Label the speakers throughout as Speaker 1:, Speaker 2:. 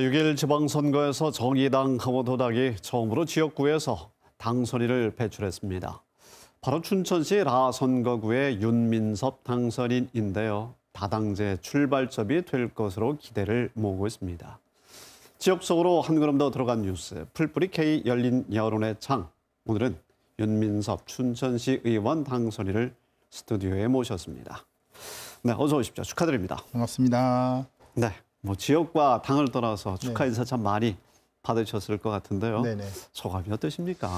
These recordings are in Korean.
Speaker 1: 6일 지방선거에서 정의당 강원도당이 처음으로 지역구에서 당선인을 배출했습니다. 바로 춘천시 라선거구의 윤민섭 당선인인데요. 다당제 출발점이 될 것으로 기대를 모으고 있습니다. 지역 속으로 한 걸음 더 들어간 뉴스 풀뿌리 K 열린 여론의 창. 오늘은 윤민섭 춘천시 의원 당선인을 스튜디오에 모셨습니다. 네, 어서 오십시오. 축하드립니다.
Speaker 2: 반갑습니다.
Speaker 1: 네, 뭐 지역과 당을 떠나서 네. 축하 인사 참 많이 받으셨을 것 같은데요. 네네. 소감이 어떠십니까?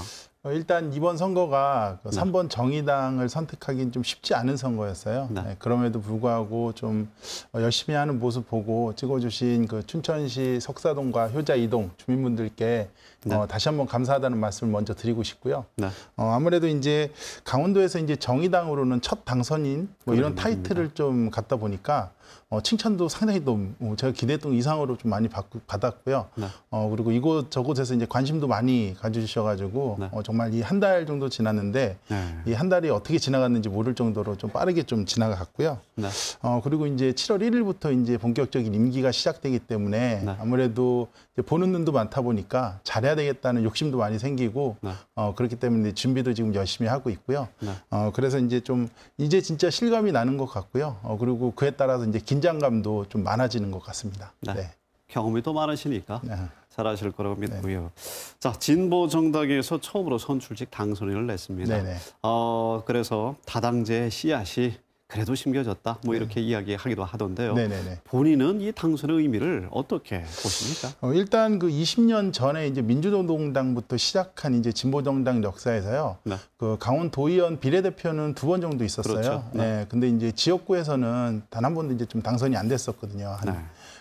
Speaker 2: 어, 일단 이번 선거가 그 3번 정의당을 선택하기는 좀 쉽지 않은 선거였어요. 네. 네 그럼에도 불구하고 좀 어, 열심히 하는 모습 보고 찍어주신 그 춘천시 석사동과 효자 이동 주민분들께 어, 네. 어, 다시 한번 감사하다는 말씀을 먼저 드리고 싶고요. 네. 어, 아무래도 이제 강원도에서 이제 정의당으로는 첫 당선인 뭐 이런 타이틀을 좀 갖다 보니까 어, 칭찬도 상당히 좀 제가 기대했던 이상으로 좀 많이 받, 받았고요. 네. 어, 그리고 이곳 저곳에서 이제 관심도 많이 가져주셔가지고 어, 정말 이 한 달 정도 지났는데 네. 이한 달이 어떻게 지나갔는지 모를 정도로 좀 빠르게 좀 지나갔고요. 네. 어, 그리고 이제 7월 1일부터 이제 본격적인 임기가 시작되기 때문에 네. 아무래도 보는 눈도 많다 보니까 잘해야 되겠다는 욕심도 많이 생기고 네. 어, 그렇기 때문에 준비도 지금 열심히 하고 있고요. 네. 어, 그래서 이제 좀 이제 진짜 실감이 나는 것 같고요. 어, 그리고 그에 따라서 이제 긴장감도 좀 많아지는 것 같습니다.
Speaker 1: 네. 네. 경험이 또 많으시니까 네. 잘아실 거라고 네. 믿고요. 자, 진보 정당에서 처음으로 선출직 당선인을 냈습니다. 네, 네. 어, 그래서 다당제 씨앗이 그래도 심겨졌다. 뭐 네. 이렇게 네. 이야기하기도 하던데요. 네네네. 본인은 이 당선의 의미를 어떻게 보십니까?
Speaker 2: 어, 일단 그 20년 전에 이제 민주노동당부터 시작한 이제 진보정당 역사에서요. 네. 그 강원도의원 비례대표는 두 번 정도 있었어요. 그렇죠. 네. 네. 근데 이제 지역구에서는 단 한 번도 이제 좀 당선이 안 됐었거든요. 한. 네.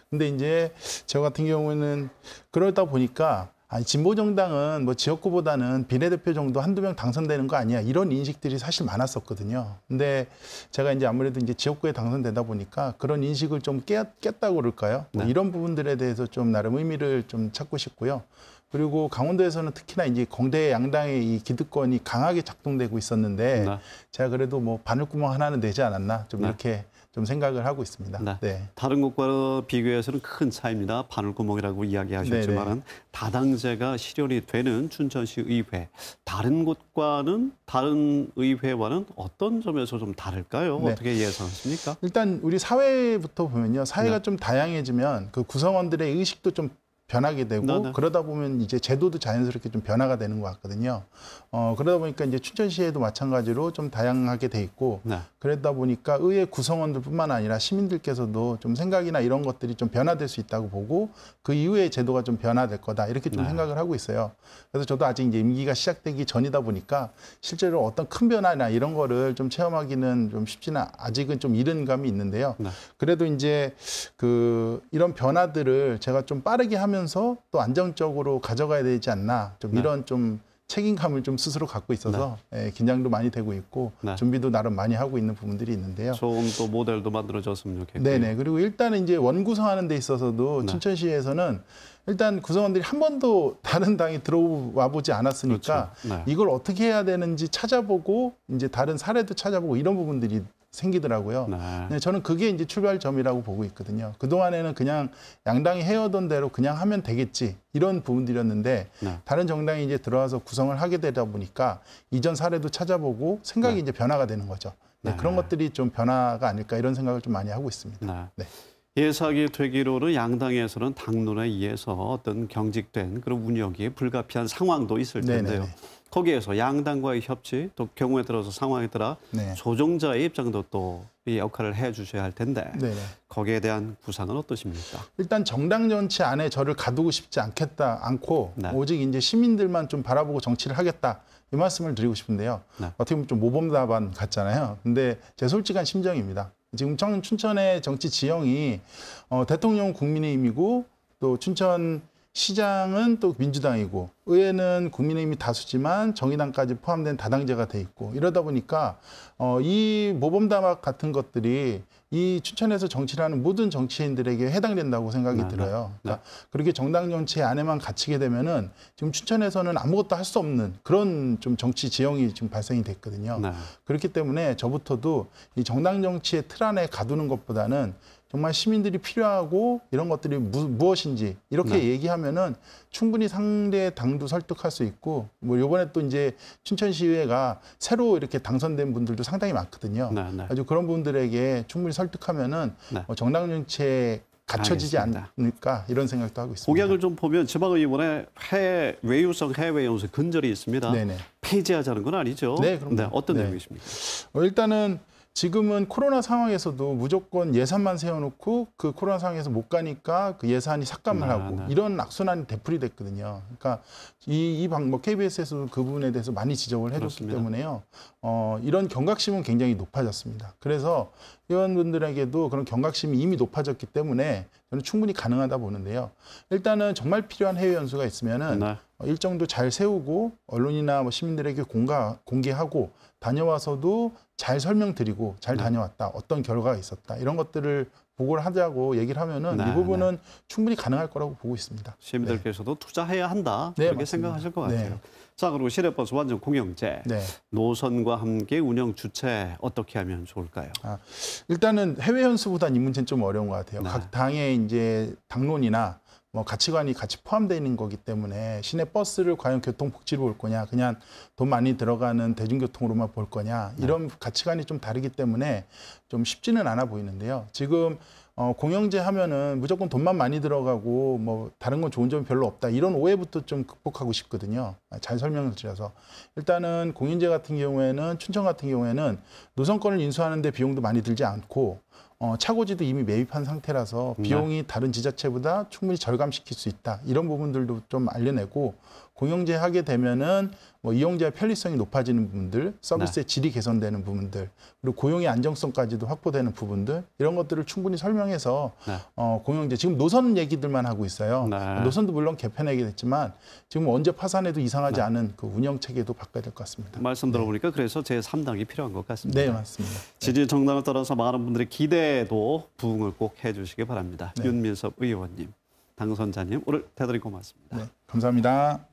Speaker 2: 근데 이제 저 같은 경우는 에 그러다 보니까 아니 진보 정당은 뭐 지역구보다는 비례대표 정도 한두 명 당선되는 거 아니야 이런 인식들이 사실 많았었거든요. 근데 제가 이제 아무래도 이제 지역구에 당선되다 보니까 그런 인식을 좀 깼, 깼다고 그럴까요? 뭐 네. 이런 부분들에 대해서 좀 나름 의미를 좀 찾고 싶고요. 그리고 강원도에서는 특히나 이제 공대 양당의 이 기득권이 강하게 작동되고 있었는데 네. 제가 그래도 뭐 바늘구멍 하나는 내지 않았나 좀 네. 이렇게 좀 생각을 하고 있습니다. 네.
Speaker 1: 네. 다른 곳과 비교해서는 큰 차이입니다. 바늘구멍이라고 이야기하셨지만 다당제가 실현이 되는 춘천시 의회 다른 곳과는 다른 의회와는 어떤 점에서 좀 다를까요? 네. 어떻게 예상하십니까?
Speaker 2: 일단 우리 사회부터 보면요. 사회가 네. 좀 다양해지면 그 구성원들의 의식도 좀 변하게 되고 네네. 네.
Speaker 1: 그러다 보면
Speaker 2: 이제 제도도 자연스럽게 좀 변화가 되는 것 같거든요. 어 그러다 보니까 이제 춘천시에도 마찬가지로 좀 다양하게 돼 있고 네. 그러다 보니까 의회 구성원들뿐만 아니라 시민들께서도 좀 생각이나 이런 것들이 좀 변화될 수 있다고 보고 그 이후에 제도가 좀 변화될 거다 이렇게 좀 네. 생각을 하고 있어요. 그래서 저도 아직 이제 임기가 시작되기 전이다 보니까 실제로 어떤 큰 변화나 이런 거를 좀 체험하기는 좀 쉽지는 아직은 좀 이른 감이 있는데요. 네. 그래도 이제 그 이런 변화들을 제가 좀 빠르게 하면 하면서 또 안정적으로 가져가야 되지 않나 좀 네. 이런 좀 책임감을 좀 스스로 갖고 있어서 네. 예, 긴장도 많이 되고 있고 네. 준비도 나름 많이 하고 있는 부분들이 있는데요.
Speaker 1: 좋은 또 모델도 만들어졌으면 좋겠고요. 네네.
Speaker 2: 그리고 일단은 이제 원구성하는 데 있어서도 네. 춘천시에서는 일단 구성원들이 한 번도 다른 당에 들어와 보지 않았으니까 그렇죠. 네. 이걸 어떻게 해야 되는지 찾아보고 이제 다른 사례도 찾아보고 이런 부분들이 생기더라고요. 네. 네, 저는 그게 이제 출발점이라고 보고 있거든요. 그동안에는 그냥 양당이 해오던 대로 그냥 하면 되겠지 이런 부분들이었는데 네. 다른 정당이 이제 들어와서 구성을 하게 되다 보니까 이전 사례도 찾아보고 생각이 네. 이제 변화가 되는 거죠. 네, 네. 그런 것들이 좀 변화가 아닐까 이런 생각을 좀 많이 하고 있습니다.
Speaker 1: 네. 네. 예사기 되기로는 양당에서는 당론에 의해서 어떤 경직된 그런 운영이 불가피한 상황도 있을 네, 네, 텐데요. 네네. 거기에서 양당과의 협치 또 경우에 들어서 상황에 따라 네. 조종자의 입장도 또 이 역할을 해주셔야 할 텐데 네, 네. 거기에 대한 구상은 어떠십니까?
Speaker 2: 일단 정당 정치 안에 저를 가두고 싶지 않겠다 않고 네. 오직 이제 시민들만 좀 바라보고 정치를 하겠다 이 말씀을 드리고 싶은데요. 네. 어떻게 보면 좀 모범답안 같잖아요. 근데 제 솔직한 심정입니다. 지금 청, 춘천의 정치 지형이 어, 대통령 국민의힘이고 또 춘천 시장은 또 민주당이고 의회는 국민의힘이 다수지만 정의당까지 포함된 다당제가 돼 있고 이러다 보니까 어, 이 모범담합 같은 것들이 이 추천에서 정치를 하는 모든 정치인들에게 해당된다고 생각이 네, 네. 들어요. 네. 그러니까 그렇게 정당 정치 안에만 갇히게 되면은 지금 추천에서는 아무것도 할 수 없는 그런 좀 정치 지형이 지금 발생이 됐거든요. 네. 그렇기 때문에 저부터도 이 정당 정치의 틀 안에 가두는 것보다는 정말 시민들이 필요하고 이런 것들이 무, 무엇인지 이렇게 네. 얘기하면은 충분히 상대 당도 설득할 수 있고 뭐 요번에 또 이제 춘천시의회가 새로 이렇게 당선된 분들도 상당히 많거든요. 네, 네. 아주 그런 분들에게 충분히 설득하면은 어, 정당 정책 갖춰지지 알겠습니다. 않을까 이런 생각도 하고 있습니다.
Speaker 1: 공약을 좀 보면 지방의원에 해외 유성 해외 연수 근절이 있습니다. 네네. 폐지하자는 건 아니죠. 네, 그럼 네, 어떤 네. 내용이십니까?
Speaker 2: 어, 일단은 지금은 코로나 상황에서도 무조건 예산만 세워놓고 그 코로나 상황에서 못 가니까 그 예산이 삭감을 아, 하고 네. 이런 악순환이 되풀이 됐거든요. 그러니까 이, 이 방, 뭐 KBS에서도 그 부분에 대해서 많이 지적을 해줬기 그렇습니다. 때문에요. 어, 이런 경각심은 굉장히 높아졌습니다. 그래서 회원분들에게도 그런 경각심이 이미 높아졌기 때문에 저는 충분히 가능하다 보는데요. 일단은 정말 필요한 해외 연수가 있으면은 네. 어, 일정도 잘 세우고 언론이나 뭐 시민들에게 공가, 공개하고 다녀와서도 잘 설명드리고 잘 네. 다녀왔다 어떤 결과가 있었다 이런 것들을 보고를 하자고 얘기를 하면은 네, 이 부분은 네. 충분히 가능할 거라고 보고 있습니다.
Speaker 1: 시민들께서도 네. 투자해야 한다 네, 그렇게 맞습니다. 생각하실 것 같아요. 네. 자 그리고 시내버스 완전 공영제 노선과 함께 운영 주체 어떻게 하면 좋을까요? 아,
Speaker 2: 일단은 해외 현수보다이 는 문제는 좀 어려운 것 같아요. 각 당의 이제 당론이나 뭐 가치관이 같이 포함되어 있는 거기 때문에 시내 버스를 과연 교통복지로 볼 거냐 그냥 돈 많이 들어가는 대중교통으로만 볼 거냐 네. 이런 네. 가치관이 좀 다르기 때문에 좀 쉽지는 않아 보이는데요. 지금 어, 공영제 하면은 무조건 돈만 많이 들어가고 뭐 다른 건 좋은 점이 별로 없다 이런 오해부터 좀 극복하고 싶거든요. 잘 설명을 드려서 일단은 공영제 같은 경우에는 춘천 같은 경우에는 노선권을 인수하는데 비용도 많이 들지 않고 어, 차고지도 이미 매입한 상태라서 네. 비용이 다른 지자체보다 충분히 절감시킬 수 있다. 이런 부분들도 좀 알려내고 공영제 하게 되면은 뭐 이용자의 편리성이 높아지는 부분들, 서비스의 네. 질이 개선되는 부분들, 그리고 고용의 안정성까지도 확보되는 부분들 이런 것들을 충분히 설명해서 네. 어, 공영제 지금 노선 얘기들만 하고 있어요. 네. 노선도 물론 개편하게 됐지만 지금 언제 파산해도 이상하지 네. 않은 그 운영 체계도 바꿔야 될 것 같습니다.
Speaker 1: 말씀 들어보니까 네. 그래서 제 3당이 필요한 것 같습니다. 네, 맞습니다. 지지 정당을 떠나서 많은 분들이 기 기대에도 부응을 꼭 해주시기 바랍니다. 네. 윤민섭 의원님, 당선자님 오늘 대단히 고맙습니다. 네, 감사합니다.